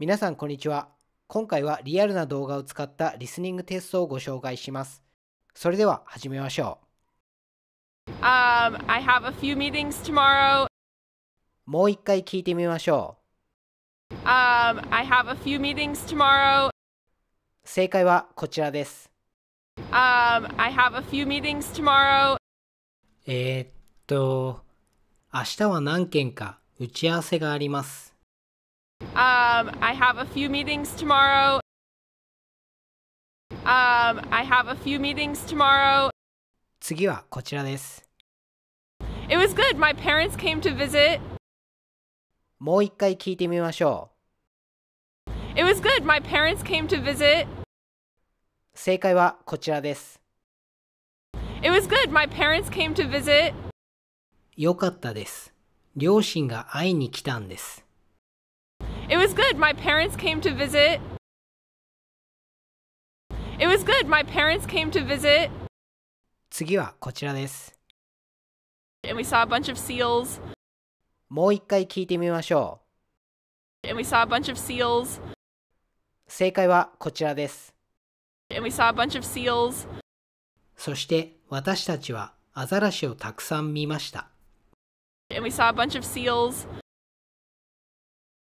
皆さんこんにちは。今回はリアルな動画を使ったリスニングテストをご紹介します。それでは始めましょう。Um, I have a few meetings tomorrow. もう一回聞いてみましょう。Um, I have a few meetings tomorrow. 正解はこちらです。Um, I have a few meetings tomorrow. えっと、明日は何件か打ち合わせがあります。Um, I have a few meetings tomorrow. Um, I have a few meetings tomorrow. 次はこちらです。It was good. My parents came to visit. もう一回聞いてみましょう。It was good. My parents came to visit. 正解はこちらです。It was good. My parents came to visit. よかったです。両親が会いに来たんです。it was good. My parents came to visit. It was good. My parents came to visit. 次はこちらです。And we saw a bunch of seals. もう一回聞いてみましょう。And we saw a bunch of seals. 正解はこちらです。And we saw a bunch of seals. そして私たちはアザラシをたくさん見ました。And we saw a bunch of seals.